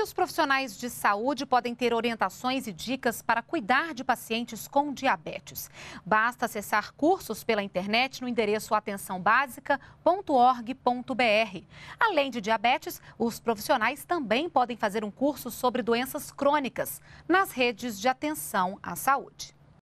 E os profissionais de saúde podem ter orientações e dicas para cuidar de pacientes com diabetes. Basta acessar cursos pela internet no endereço atençãobásica.org.br. Além de diabetes, os profissionais também podem fazer um curso sobre doenças crônicas nas redes de atenção à saúde.